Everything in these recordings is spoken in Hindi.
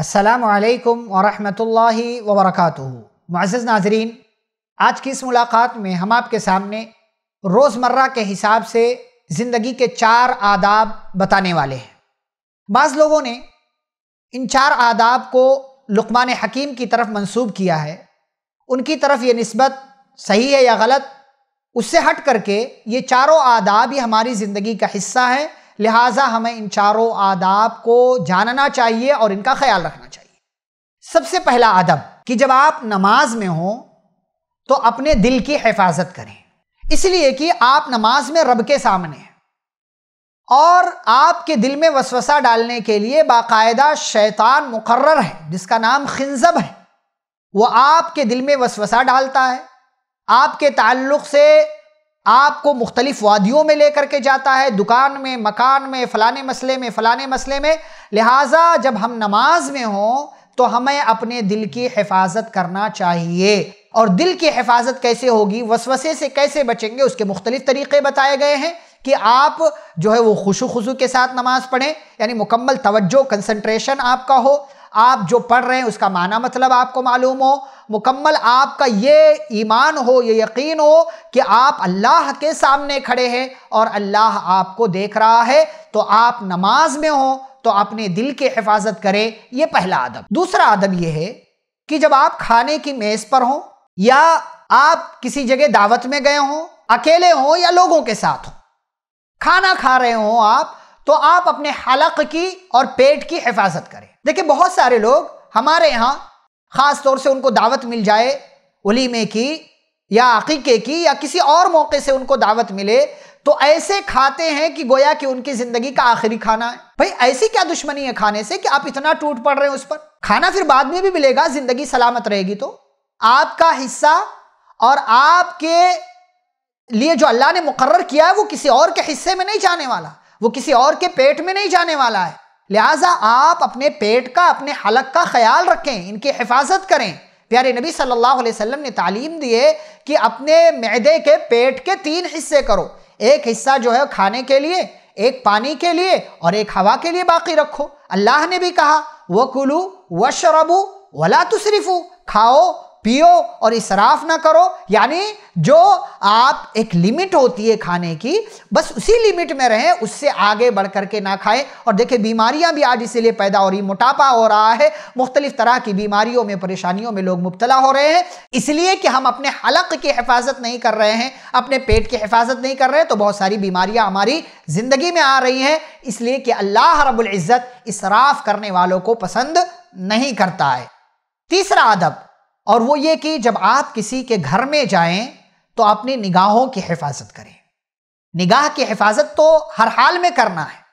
असलकम वरहमल वरक मज़ नाजरीन आज की इस मुलाकात में हम आपके सामने रोज़मर्रा के हिसाब से ज़िंदगी के चार आदाब बताने वाले हैं बाज़ लोगों ने इन चार आदाब को लुकमान हकीम की तरफ मंसूब किया है उनकी तरफ ये नस्बत सही है या गलत उससे हट करके ये चारों आदाब ही हमारी ज़िंदगी का हिस्सा है लिहाजा हमें इन चारों आदाब को जानना चाहिए और इनका ख्याल रखना चाहिए सबसे पहला अदब कि जब आप नमाज में हो तो अपने दिल की हिफाजत करें इसलिए कि आप नमाज में रब के सामने हैं और आपके दिल में वसवसा डालने के लिए बाकायदा शैतान मुकर्र है जिसका नाम खिंजब है वो आपके दिल में वसवसा डालता है आपके ताल्लुक से आपको मुख्तलिफ वादियों में लेकर के जाता है दुकान में मकान में फ़लाने मसले में फ़लाने मसले में लिहाजा जब हम नमाज में हों तो हमें अपने दिल की हिफाजत करना चाहिए और दिल की हिफाजत कैसे होगी वसवसे से कैसे बचेंगे उसके मुख्तलिफ तरीके बताए गए हैं कि आप जो है वो खुशु खुशु के साथ नमाज पढ़ें यानी मुकम्मल तवज्जो कंसंट्रेशन आपका हो आप जो पढ़ रहे हैं उसका माना मतलब आपको मालूम हो मुकम्मल आपका ये ईमान हो ये यकीन हो कि आप अल्लाह के सामने खड़े हैं और अल्लाह आपको देख रहा है तो आप नमाज में हो तो अपने दिल की हिफाजत करें ये पहला अदब दूसरा अदब ये है कि जब आप खाने की मेज़ पर हो या आप किसी जगह दावत में गए हों अकेले हों या लोगों के साथ हो खाना खा रहे हों आप तो आप अपने हलक की और पेट की हिफाजत करें देखिए बहुत सारे लोग हमारे यहाँ ख़ास तौर से उनको दावत मिल जाए उलीमे की या अकीके की या किसी और मौके से उनको दावत मिले तो ऐसे खाते हैं कि गोया कि उनकी ज़िंदगी का आखिरी खाना है भाई ऐसी क्या दुश्मनी है खाने से कि आप इतना टूट पड़ रहे हैं उस पर खाना फिर बाद में भी मिलेगा ज़िंदगी सलामत रहेगी तो आपका हिस्सा और आपके लिए जो अल्लाह ने मुकर्र किया है वो किसी और के हिस्से में नहीं जाने वाला वो किसी और के पेट में नहीं जाने वाला है लिहाजा आप अपने पेट का अपने हलक का ख्याल रखें इनकी हिफाजत करें प्यारे नबी सल्लल्लाहु अलैहि वसल्लम ने तालीम दिए कि अपने मैदे के पेट के तीन हिस्से करो एक हिस्सा जो है खाने के लिए एक पानी के लिए और एक हवा के लिए बाकी रखो अल्लाह ने भी कहा वकुलू कुलू वला तुसरिफू खाओ पियो और इसराफ ना करो यानी जो आप एक लिमिट होती है खाने की बस उसी लिमिट में रहें उससे आगे बढ़ करके ना खाएं और देखिए बीमारियां भी आज इसीलिए पैदा हो रही मोटापा हो रहा है मुख्तलिफ तरह की बीमारियों में परेशानियों में लोग मुबतला हो रहे हैं इसलिए कि हम अपने हलक की हिफाजत नहीं कर रहे हैं अपने पेट की हिफाजत नहीं कर रहे हैं तो बहुत सारी बीमारियां हमारी ज़िंदगी में आ रही हैं इसलिए कि अल्लाह रबुल्ज़त इसराफ करने वालों को पसंद नहीं करता है तीसरा अदब और वो ये कि जब आप किसी के घर में जाएं तो अपनी निगाहों की हिफाजत करें निगाह की हिफाजत तो हर हाल में करना है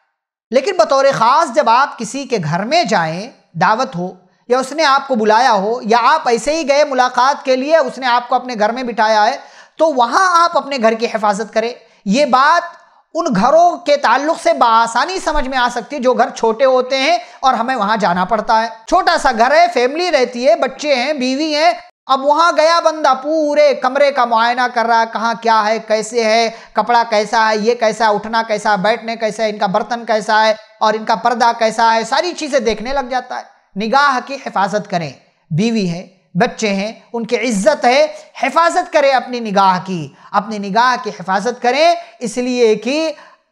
लेकिन बतौर ख़ास जब आप किसी के घर में जाएं दावत हो या उसने आपको बुलाया हो या आप ऐसे ही गए मुलाकात के लिए उसने आपको अपने घर में बिठाया है तो वहाँ आप अपने घर की हिफाजत करें ये बात उन घरों के ताल्लुक से बसानी समझ में आ सकती है जो घर छोटे होते हैं और हमें वहां जाना पड़ता है छोटा सा घर है फैमिली रहती है बच्चे हैं बीवी हैं अब वहां गया बंदा पूरे कमरे का मुआयना कर रहा है कहाँ क्या है कैसे है कपड़ा कैसा है ये कैसा है उठना कैसा है बैठने कैसा है इनका बर्तन कैसा है और इनका पर्दा कैसा है सारी चीज़ें देखने लग जाता है निगाह की हिफाजत करें बीवी है बच्चे हैं उनकी इज्जत है हिफाजत करें अपनी निगाह की अपनी निगाह की हिफाजत करें इसलिए कि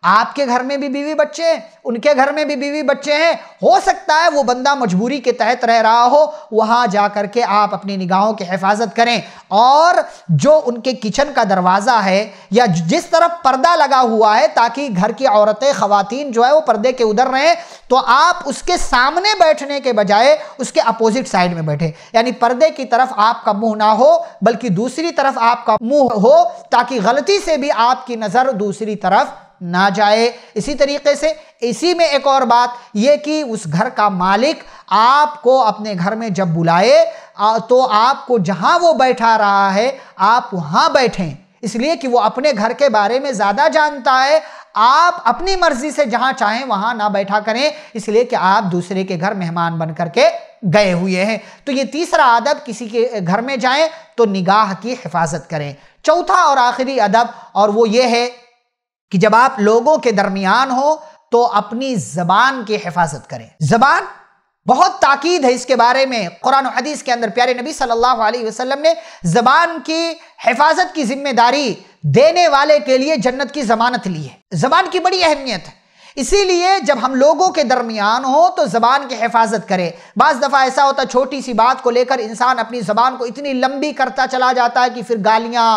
आपके घर में भी बीवी बच्चे हैं उनके घर में भी बीवी बच्चे हैं हो सकता है वो बंदा मजबूरी के तहत रह रहा हो वहां जा करके के आप अपनी निगाहों की हिफाजत करें और जो उनके किचन का दरवाज़ा है या जिस तरफ पर्दा लगा हुआ है ताकि घर की औरतें खातन जो है वो पर्दे के उधर रहें तो आप उसके सामने बैठने के बजाय उसके अपोजिट साइड में बैठे यानी पर्दे की तरफ आपका मुंह ना हो बल्कि दूसरी तरफ आपका मुंह हो ताकि गलती से भी आपकी नज़र दूसरी तरफ ना जाए इसी तरीके से इसी में एक और बात यह कि उस घर का मालिक आपको अपने घर में जब बुलाए तो आपको जहां वो बैठा रहा है आप वहां बैठें इसलिए कि वो अपने घर के बारे में ज़्यादा जानता है आप अपनी मर्जी से जहां चाहें वहां ना बैठा करें इसलिए कि आप दूसरे के घर मेहमान बन करके गए हुए हैं तो ये तीसरा अदब किसी के घर में जाएं तो निगाह की हिफाजत करें चौथा और आखिरी अदब और वो ये है कि जब आप लोगों के दरमियान हो तो अपनी जबान की हिफाजत करें जबान बहुत ताकीद है इसके बारे में कुरान हदीस के अंदर प्यारे नबी सल्लल्लाहु अलैहि वसल्लम ने जबान की हिफाजत की जिम्मेदारी देने वाले के लिए जन्नत की जमानत ली है जबान की बड़ी अहमियत है इसीलिए जब हम लोगों के दरमियान हो तो ज़बान की हिफाजत करें बज़ दफ़ा ऐसा होता छोटी सी बात को लेकर इंसान अपनी ज़बान को इतनी लंबी करता चला जाता है कि फिर गालियाँ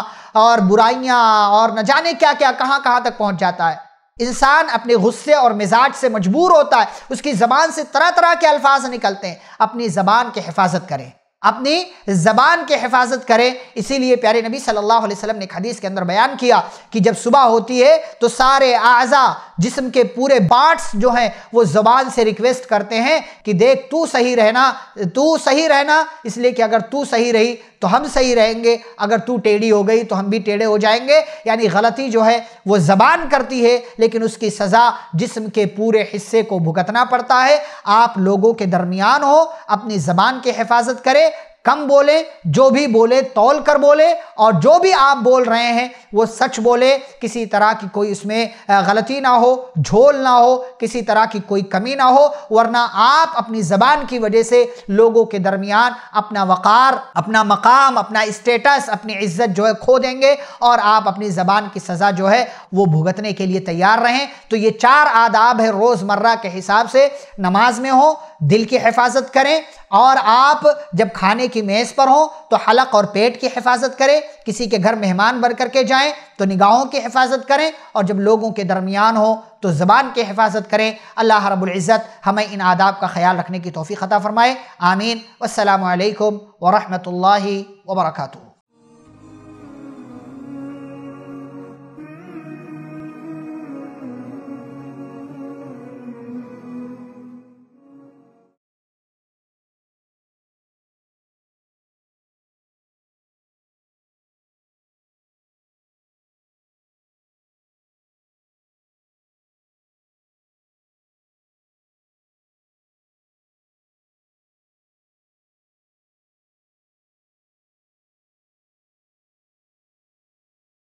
और बुराइयाँ और न जाने क्या क्या कहाँ कहाँ तक पहुँच जाता है इंसान अपने गुस्से और मिजाज से मजबूर होता है उसकी ज़बान से तरह तरह के अल्फाज निकलते हैं अपनी ज़बान की हिफाजत करें अपनी ज़बान की हिफाजत करें इसीलिए प्यारे नबी सल्लल्लाहु अलैहि वसल्लम ने हदीस के अंदर बयान किया कि जब सुबह होती है तो सारे आज़ा जिसम के पूरे पार्ट्स जो हैं वो ज़बान से रिक्वेस्ट करते हैं कि देख तू सही रहना तू सही रहना इसलिए कि अगर तू सही रही तो हम सही रहेंगे अगर तू टेढ़ी हो गई तो हम भी टेढ़े हो जाएंगे यानी गलती जो है वो ज़बान करती है लेकिन उसकी सज़ा जिसम के पूरे हिस्से को भुगतना पड़ता है आप लोगों के दरमियान हो अपनी ज़बान की हिफाजत करें कम बोले जो भी बोले तौल कर बोले और जो भी आप बोल रहे हैं वो सच बोले किसी तरह की कोई इसमें गलती ना हो झोल ना हो किसी तरह की कोई कमी ना हो वरना आप अपनी ज़बान की वजह से लोगों के दरमियान अपना वक़ार अपना मकाम अपना स्टेटस अपनी इज़्ज़त जो है खो देंगे और आप अपनी ज़बान की सज़ा जो है वो भुगतने के लिए तैयार रहें तो ये चार आदाब है रोज़मर्रा के हिसाब से नमाज में हो दिल की हिफाजत करें और आप जब खाने की मेज़ पर हो तो हलक और पेट की हिफाजत करें किसी के घर मेहमान बन करके जाएँ तो निगाहों की हिफाजत करें और जब लोगों के दरमियान हो तो ज़बान की हिफाजत करें अल्लाह रबुल्ज़त हमें इन आदाब का ख्याल रखने की तोफ़ी ख़ता फ़रमाए आमीन वालकम वरहमल वर्का